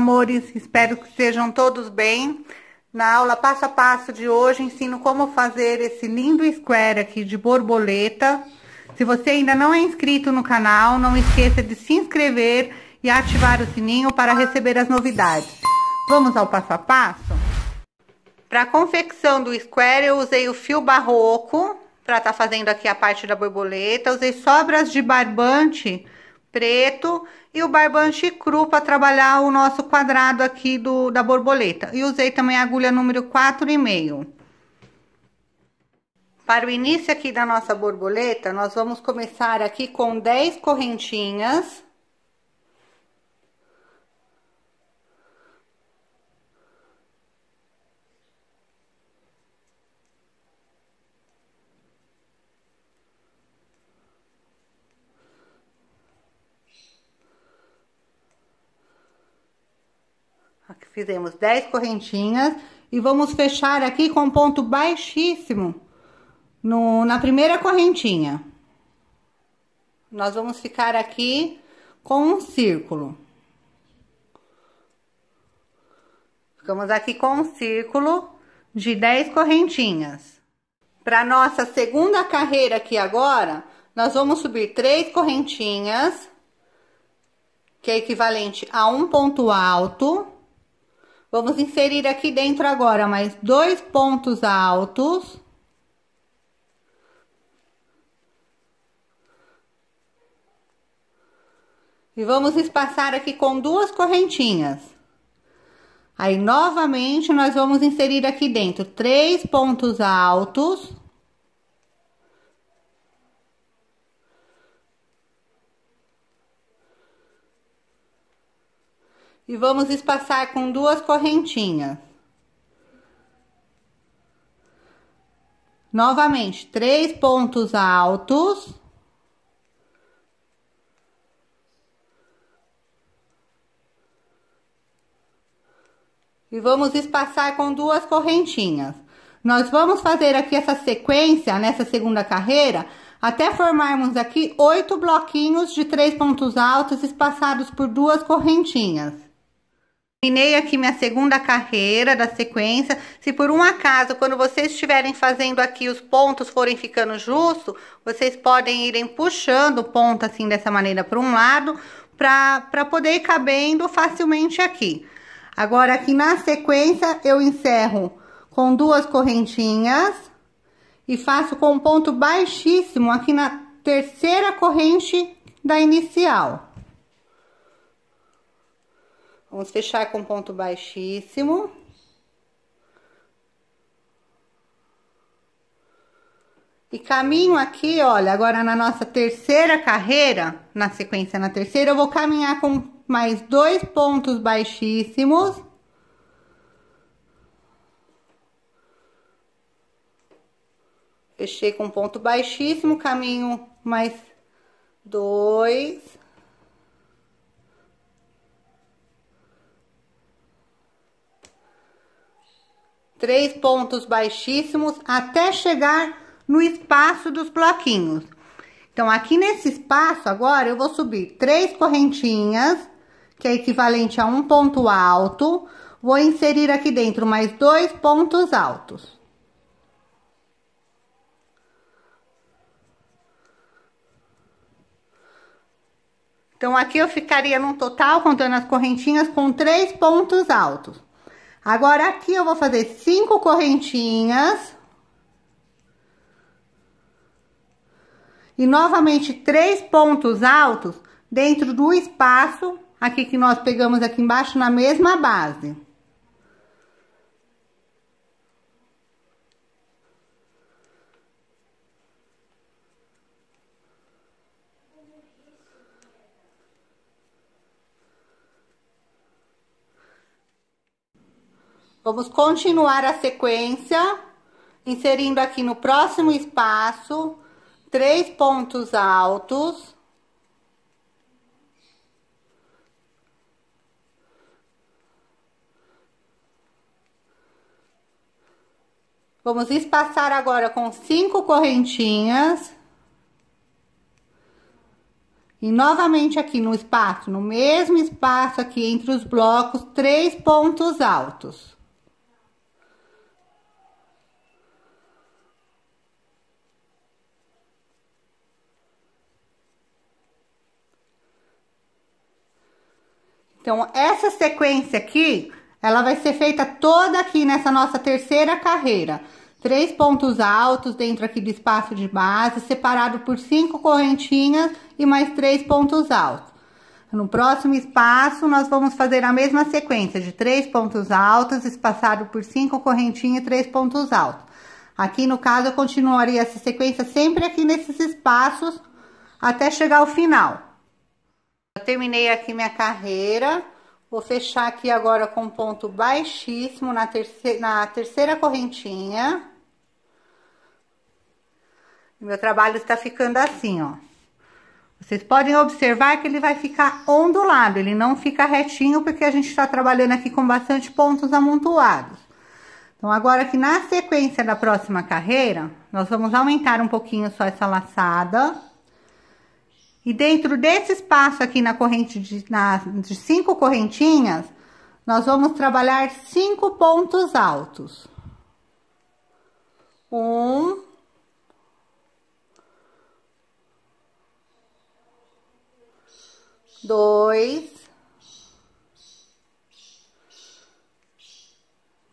amores, espero que estejam todos bem. Na aula passo a passo de hoje, ensino como fazer esse lindo square aqui de borboleta. Se você ainda não é inscrito no canal, não esqueça de se inscrever e ativar o sininho para receber as novidades. Vamos ao passo a passo? Para a confecção do square, eu usei o fio barroco para estar tá fazendo aqui a parte da borboleta. Usei sobras de barbante preto e o barbante cru para trabalhar o nosso quadrado aqui do, da borboleta. E usei também a agulha número e meio Para o início aqui da nossa borboleta, nós vamos começar aqui com 10 correntinhas. Aqui fizemos 10 correntinhas e vamos fechar aqui com ponto baixíssimo no, na primeira correntinha. Nós vamos ficar aqui com um círculo. Ficamos aqui com um círculo de 10 correntinhas. Para nossa segunda carreira aqui agora, nós vamos subir três correntinhas, que é equivalente a um ponto alto Vamos inserir aqui dentro agora mais dois pontos altos. E vamos espaçar aqui com duas correntinhas. Aí, novamente, nós vamos inserir aqui dentro três pontos altos. e vamos espaçar com duas correntinhas. Novamente, três pontos altos. E vamos espaçar com duas correntinhas. Nós vamos fazer aqui essa sequência, nessa segunda carreira, até formarmos aqui oito bloquinhos de três pontos altos espaçados por duas correntinhas. Terminei aqui minha segunda carreira da sequência. Se por um acaso, quando vocês estiverem fazendo aqui, os pontos forem ficando justos, vocês podem irem puxando o ponto assim dessa maneira para um lado, para poder ir cabendo facilmente aqui. Agora, aqui na sequência, eu encerro com duas correntinhas e faço com um ponto baixíssimo aqui na terceira corrente da inicial. Vamos fechar com ponto baixíssimo. E caminho aqui, olha, agora na nossa terceira carreira, na sequência na terceira, eu vou caminhar com mais dois pontos baixíssimos. Fechei com ponto baixíssimo, caminho mais dois. três pontos baixíssimos até chegar no espaço dos bloquinhos. Então, aqui nesse espaço agora, eu vou subir três correntinhas, que é equivalente a um ponto alto. Vou inserir aqui dentro mais dois pontos altos. Então, aqui eu ficaria num total, contando as correntinhas, com três pontos altos. Agora, aqui eu vou fazer cinco correntinhas. E novamente, três pontos altos dentro do espaço aqui que nós pegamos aqui embaixo na mesma base. Vamos continuar a sequência, inserindo aqui no próximo espaço, três pontos altos. Vamos espaçar agora com cinco correntinhas. E novamente aqui no espaço, no mesmo espaço aqui entre os blocos, três pontos altos. Então, essa sequência aqui, ela vai ser feita toda aqui nessa nossa terceira carreira. Três pontos altos dentro aqui do espaço de base, separado por cinco correntinhas e mais três pontos altos. No próximo espaço, nós vamos fazer a mesma sequência de três pontos altos, espaçado por cinco correntinhas e três pontos altos. Aqui, no caso, eu continuaria essa sequência sempre aqui nesses espaços até chegar ao final. Eu terminei aqui minha carreira, vou fechar aqui agora com ponto baixíssimo na terceira, na terceira correntinha. Meu trabalho está ficando assim, ó. Vocês podem observar que ele vai ficar ondulado, ele não fica retinho, porque a gente está trabalhando aqui com bastante pontos amontoados. Então, agora que na sequência da próxima carreira, nós vamos aumentar um pouquinho só essa laçada. E dentro desse espaço aqui na corrente de, na, de cinco correntinhas, nós vamos trabalhar cinco pontos altos. Um. Dois.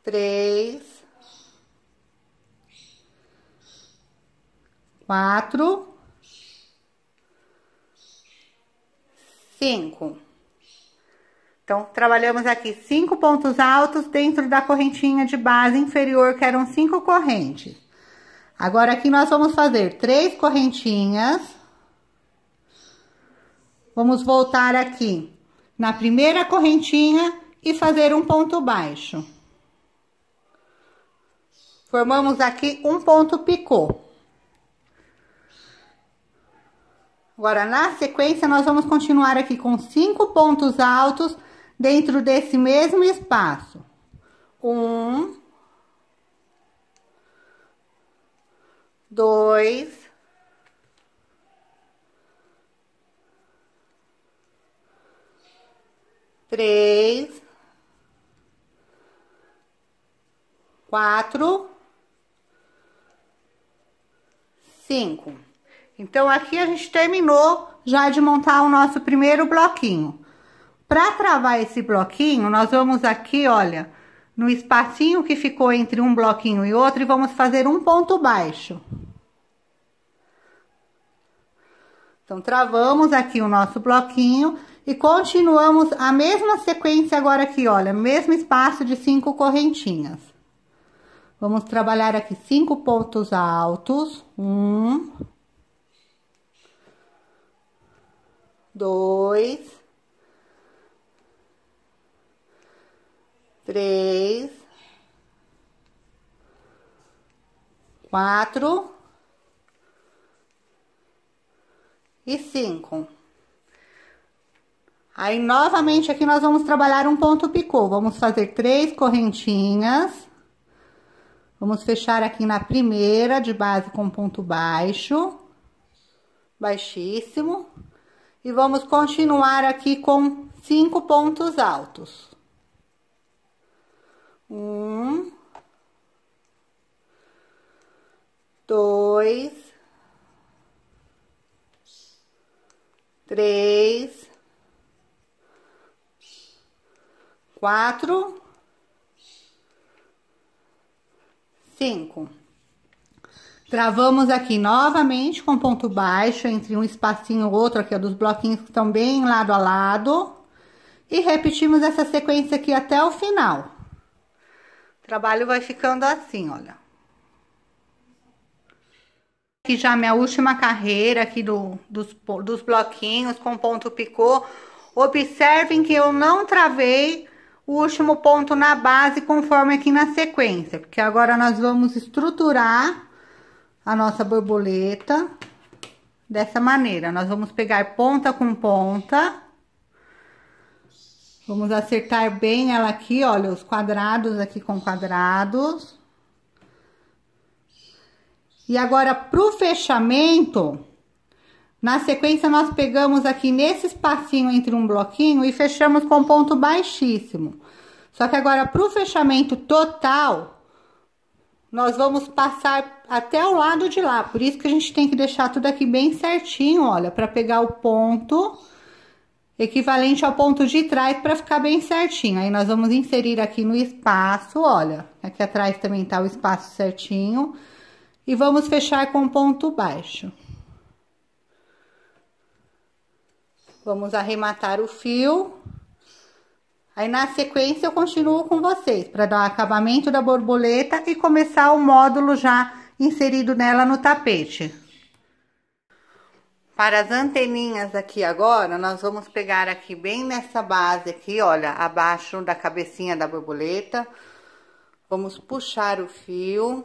Três. Quatro. 5. Então, trabalhamos aqui cinco pontos altos dentro da correntinha de base inferior, que eram cinco correntes. Agora, aqui nós vamos fazer três correntinhas. Vamos voltar aqui na primeira correntinha e fazer um ponto baixo. Formamos aqui um ponto picô. Agora, na sequência, nós vamos continuar aqui com cinco pontos altos dentro desse mesmo espaço. Um, dois, três, quatro, cinco. Então, aqui a gente terminou já de montar o nosso primeiro bloquinho. Para travar esse bloquinho, nós vamos aqui, olha, no espacinho que ficou entre um bloquinho e outro, e vamos fazer um ponto baixo. Então, travamos aqui o nosso bloquinho e continuamos a mesma sequência agora aqui, olha, mesmo espaço de cinco correntinhas. Vamos trabalhar aqui cinco pontos altos. Um, dois, três, quatro e cinco. Aí, novamente, aqui nós vamos trabalhar um ponto picô. Vamos fazer três correntinhas. Vamos fechar aqui na primeira, de base com ponto baixo, baixíssimo. E vamos continuar aqui com cinco pontos altos. Um, dois, três, quatro, cinco. Travamos aqui novamente com ponto baixo, entre um espacinho e outro aqui, ó, dos bloquinhos que estão bem lado a lado. E repetimos essa sequência aqui até o final. O trabalho vai ficando assim, olha. Aqui já minha última carreira aqui do, dos, dos bloquinhos com ponto picô. Observem que eu não travei o último ponto na base conforme aqui na sequência. Porque agora nós vamos estruturar a nossa borboleta dessa maneira. Nós vamos pegar ponta com ponta. Vamos acertar bem ela aqui, olha, os quadrados aqui com quadrados. E agora, pro fechamento, na sequência, nós pegamos aqui nesse espacinho entre um bloquinho e fechamos com ponto baixíssimo. Só que agora, pro fechamento total, nós vamos passar até o lado de lá. Por isso que a gente tem que deixar tudo aqui bem certinho, olha, para pegar o ponto equivalente ao ponto de trás para ficar bem certinho. Aí nós vamos inserir aqui no espaço, olha, aqui atrás também tá o espaço certinho. E vamos fechar com ponto baixo. Vamos arrematar o fio. Aí na sequência eu continuo com vocês para dar o acabamento da borboleta e começar o módulo já inserido nela no tapete. Para as anteninhas aqui agora, nós vamos pegar aqui bem nessa base aqui, olha, abaixo da cabecinha da borboleta. Vamos puxar o fio.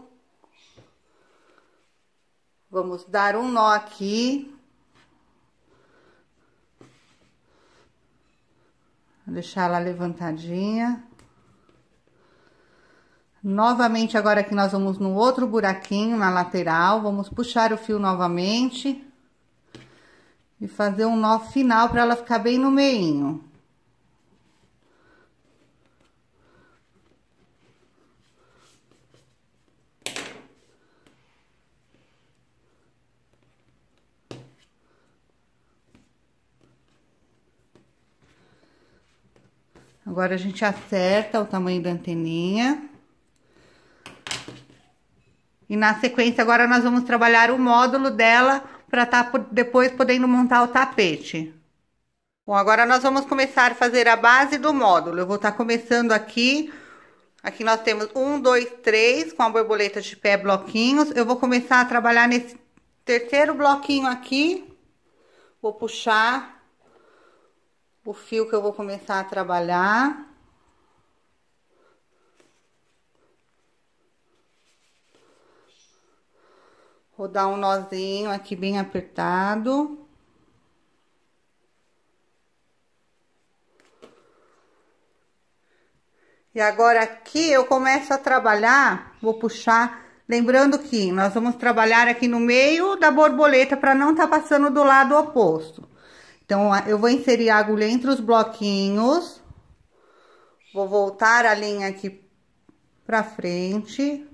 Vamos dar um nó aqui, deixar ela levantadinha. Novamente, agora aqui nós vamos no outro buraquinho na lateral, vamos puxar o fio novamente. E fazer um nó final para ela ficar bem no meinho. Agora a gente acerta o tamanho da anteninha. E na sequência agora nós vamos trabalhar o módulo dela para estar tá depois podendo montar o tapete. Bom, agora nós vamos começar a fazer a base do módulo. Eu vou estar tá começando aqui Aqui nós temos um, dois, três, com a borboleta de pé, bloquinhos. Eu vou começar a trabalhar nesse terceiro bloquinho aqui. Vou puxar o fio que eu vou começar a trabalhar. Vou dar um nozinho aqui bem apertado. E agora aqui eu começo a trabalhar, vou puxar, lembrando que nós vamos trabalhar aqui no meio da borboleta para não tá passando do lado oposto. Então, eu vou inserir a agulha entre os bloquinhos. Vou voltar a linha aqui pra frente.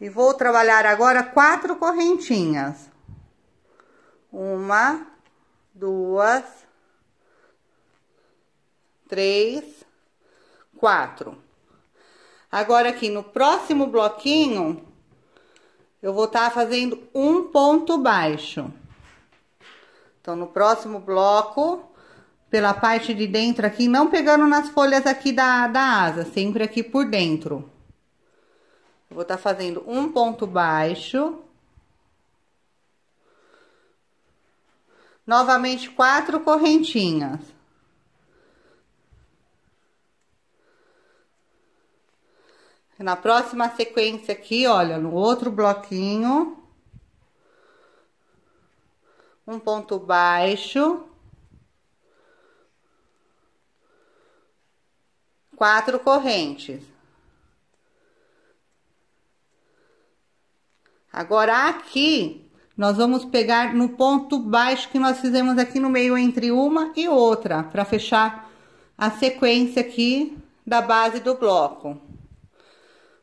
E vou trabalhar agora quatro correntinhas. Uma, duas, três, quatro. Agora, aqui no próximo bloquinho, eu vou estar tá fazendo um ponto baixo. Então, no próximo bloco, pela parte de dentro aqui, não pegando nas folhas aqui da, da asa, sempre aqui por dentro. Eu vou estar tá fazendo um ponto baixo. Novamente, quatro correntinhas. Na próxima sequência aqui, olha, no outro bloquinho, um ponto baixo, quatro correntes. Agora, aqui, nós vamos pegar no ponto baixo que nós fizemos aqui no meio entre uma e outra, para fechar a sequência aqui da base do bloco.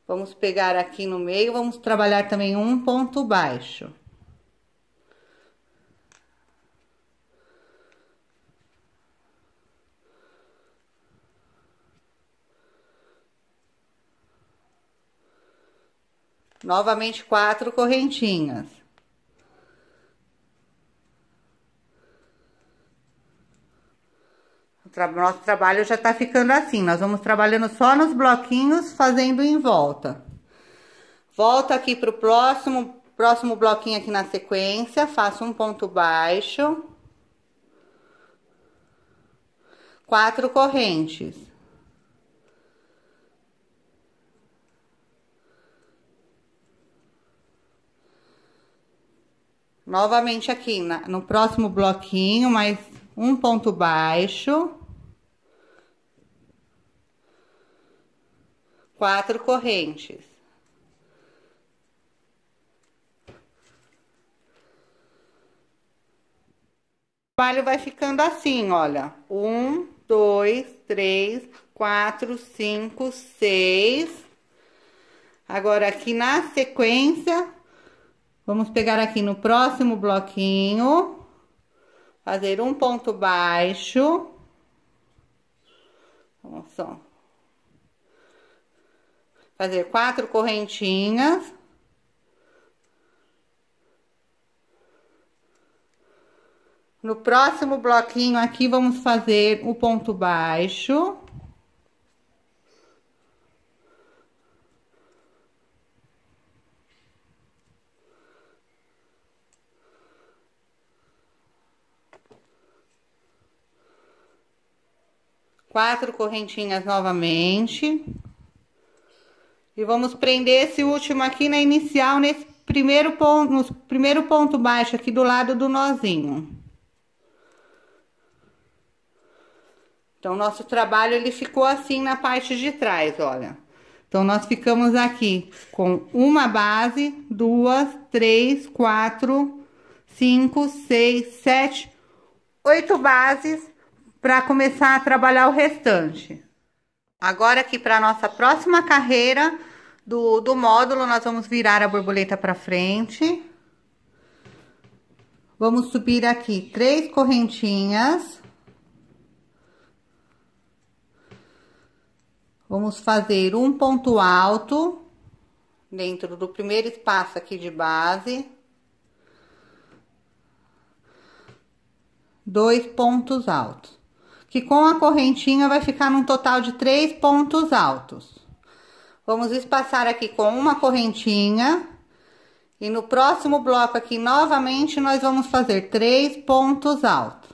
Vamos pegar aqui no meio, vamos trabalhar também um ponto baixo. Novamente quatro correntinhas. tra nosso trabalho já tá ficando assim. Nós vamos trabalhando só nos bloquinhos, fazendo em volta. Volta aqui pro próximo, próximo bloquinho aqui na sequência, faço um ponto baixo. Quatro correntes. Novamente aqui na, no próximo bloquinho, mais um ponto baixo. quatro correntes. O trabalho vai ficando assim, olha. Um, dois, três, quatro, cinco, seis. Agora, aqui na sequência, vamos pegar aqui no próximo bloquinho, fazer um ponto baixo. Vamos só fazer quatro correntinhas. No próximo bloquinho aqui, vamos fazer o ponto baixo. Quatro correntinhas novamente. E vamos prender esse último aqui na inicial, nesse primeiro ponto, no primeiro ponto baixo aqui do lado do nozinho. Então, nosso trabalho, ele ficou assim na parte de trás, olha. Então, nós ficamos aqui com uma base, duas, três, quatro, cinco, seis, sete, oito bases para começar a trabalhar o restante. Agora aqui para a nossa próxima carreira do, do módulo, nós vamos virar a borboleta para frente. Vamos subir aqui três correntinhas. Vamos fazer um ponto alto dentro do primeiro espaço aqui de base. Dois pontos altos que com a correntinha vai ficar num total de três pontos altos. Vamos espaçar aqui com uma correntinha. E no próximo bloco aqui, novamente, nós vamos fazer três pontos altos.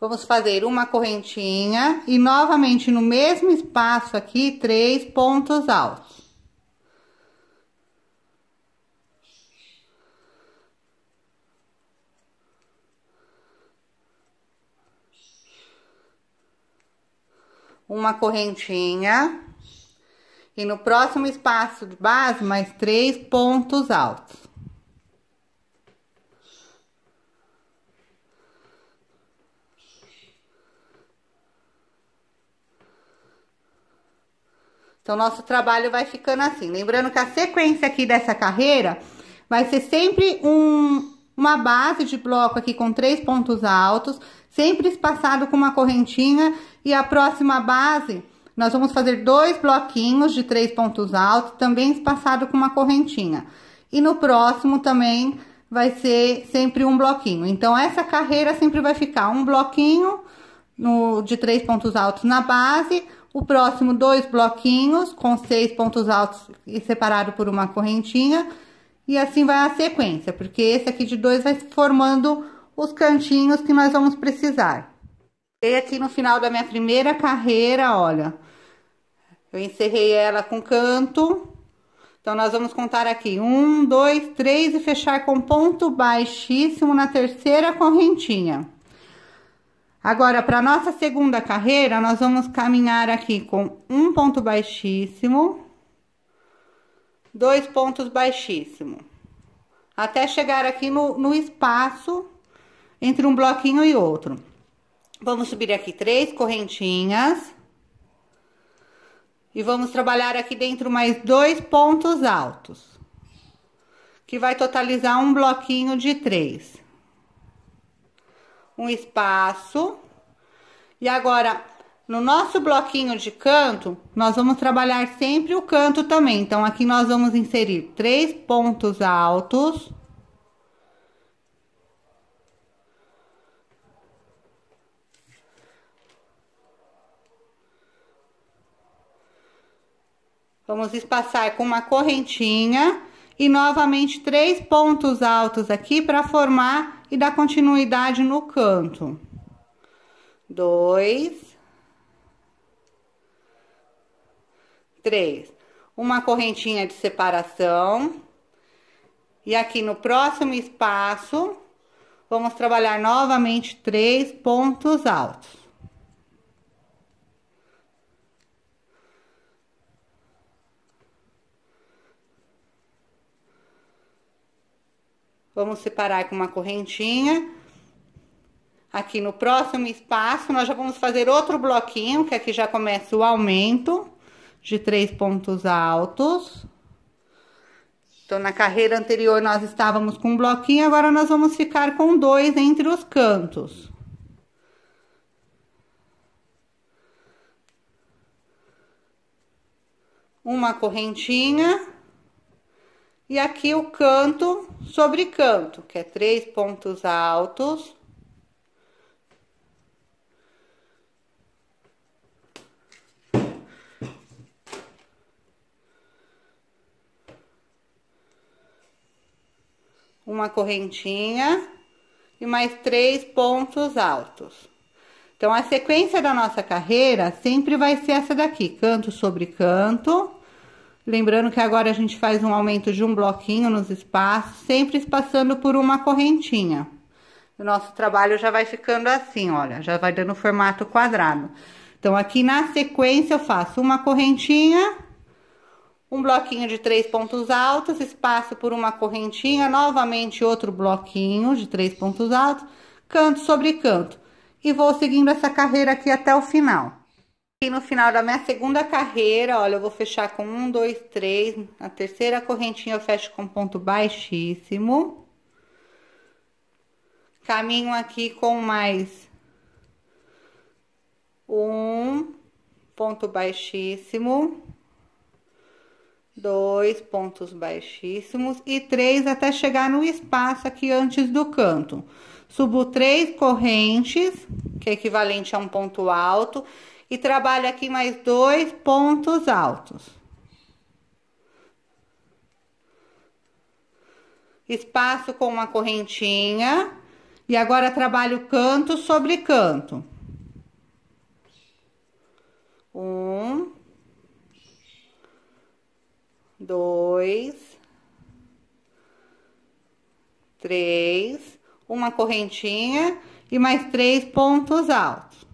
Vamos fazer uma correntinha e novamente no mesmo espaço aqui, três pontos altos. uma correntinha. E no próximo espaço de base, mais três pontos altos. Então, nosso trabalho vai ficando assim. Lembrando que a sequência aqui dessa carreira vai ser sempre um, uma base de bloco aqui com três pontos altos, sempre espaçado com uma correntinha e a próxima base, nós vamos fazer dois bloquinhos de três pontos altos, também espaçado com uma correntinha. E no próximo também vai ser sempre um bloquinho. Então, essa carreira sempre vai ficar um bloquinho no, de três pontos altos na base, o próximo dois bloquinhos com seis pontos altos e separado por uma correntinha. E assim vai a sequência, porque esse aqui de dois vai formando os cantinhos que nós vamos precisar. E aqui no final da minha primeira carreira, olha. Eu encerrei ela com canto. Então, nós vamos contar aqui. Um, dois, três e fechar com ponto baixíssimo na terceira correntinha. Agora, para nossa segunda carreira, nós vamos caminhar aqui com um ponto baixíssimo, dois pontos baixíssimo, até chegar aqui no, no espaço entre um bloquinho e outro. Vamos subir aqui três correntinhas. E vamos trabalhar aqui dentro mais dois pontos altos. Que vai totalizar um bloquinho de três. Um espaço. E agora, no nosso bloquinho de canto, nós vamos trabalhar sempre o canto também. Então, aqui nós vamos inserir três pontos altos. Vamos espaçar com uma correntinha e novamente três pontos altos aqui para formar e dar continuidade no canto. Dois. Três. Uma correntinha de separação. E aqui no próximo espaço, vamos trabalhar novamente três pontos altos. Vamos separar com uma correntinha. Aqui no próximo espaço, nós já vamos fazer outro bloquinho, que aqui já começa o aumento de três pontos altos. Então, na carreira anterior, nós estávamos com um bloquinho, agora nós vamos ficar com dois entre os cantos. Uma correntinha. E aqui o canto sobre canto, que é três pontos altos. Uma correntinha e mais três pontos altos. Então, a sequência da nossa carreira sempre vai ser essa daqui, canto sobre canto Lembrando que agora a gente faz um aumento de um bloquinho nos espaços, sempre espaçando por uma correntinha. O nosso trabalho já vai ficando assim, olha, já vai dando formato quadrado. Então, aqui na sequência eu faço uma correntinha, um bloquinho de três pontos altos, espaço por uma correntinha, novamente outro bloquinho de três pontos altos, canto sobre canto. E vou seguindo essa carreira aqui até o final. E no final da minha segunda carreira, olha, eu vou fechar com um, dois, três. Na terceira correntinha eu fecho com ponto baixíssimo. Caminho aqui com mais um ponto baixíssimo, dois pontos baixíssimos e três até chegar no espaço aqui antes do canto. Subo três correntes, que é equivalente a um ponto alto e trabalho aqui mais dois pontos altos. Espaço com uma correntinha e agora trabalho canto sobre canto. Um, dois, três, uma correntinha e mais três pontos altos.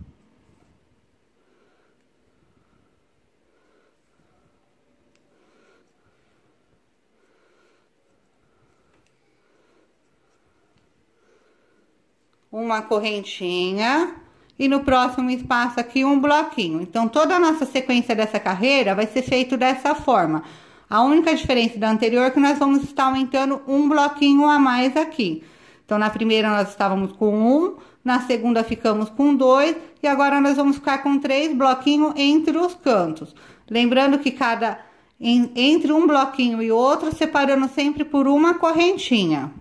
uma correntinha e no próximo espaço aqui um bloquinho. Então, toda a nossa sequência dessa carreira vai ser feito dessa forma. A única diferença da anterior é que nós vamos estar aumentando um bloquinho a mais aqui. Então, na primeira nós estávamos com um, na segunda ficamos com dois e agora nós vamos ficar com três bloquinhos entre os cantos. Lembrando que cada entre um bloquinho e outro, separando sempre por uma correntinha.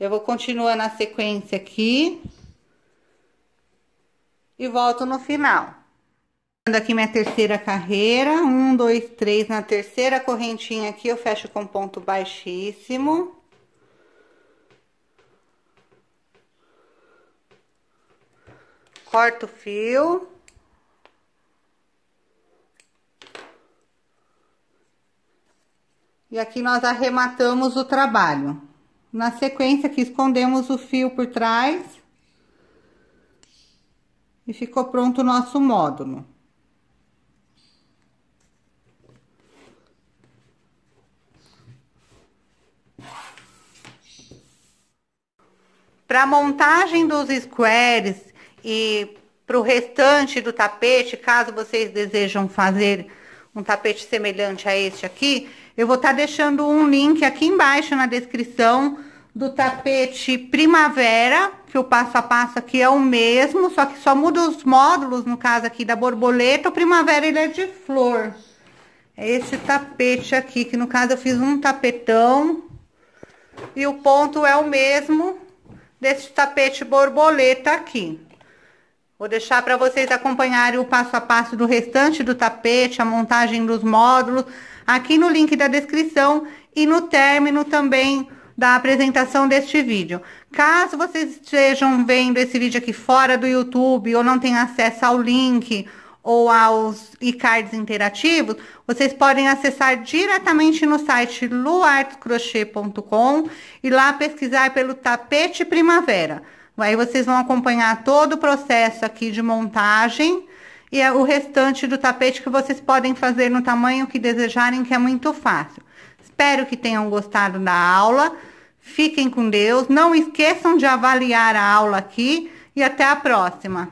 Eu vou continuar na sequência aqui. E volto no final. Aqui minha terceira carreira. Um, dois, três. Na terceira correntinha aqui, eu fecho com ponto baixíssimo. Corto o fio. E aqui nós arrematamos o trabalho. Na sequência aqui, escondemos o fio por trás. E ficou pronto o nosso módulo. Para a montagem dos squares e para o restante do tapete, caso vocês desejam fazer um tapete semelhante a este aqui, eu vou estar tá deixando um link aqui embaixo na descrição do tapete primavera, que o passo a passo aqui é o mesmo, só que só muda os módulos, no caso aqui da borboleta, o primavera ele é de flor. É esse tapete aqui, que no caso eu fiz um tapetão, e o ponto é o mesmo desse tapete borboleta aqui. Vou deixar para vocês acompanharem o passo a passo do restante do tapete, a montagem dos módulos, aqui no link da descrição e no término também da apresentação deste vídeo. Caso vocês estejam vendo esse vídeo aqui fora do YouTube ou não tenham acesso ao link ou aos e-cards interativos, vocês podem acessar diretamente no site luartcrochê.com e lá pesquisar pelo tapete primavera. Aí vocês vão acompanhar todo o processo aqui de montagem e é o restante do tapete que vocês podem fazer no tamanho que desejarem, que é muito fácil. Espero que tenham gostado da aula. Fiquem com Deus. Não esqueçam de avaliar a aula aqui e até a próxima.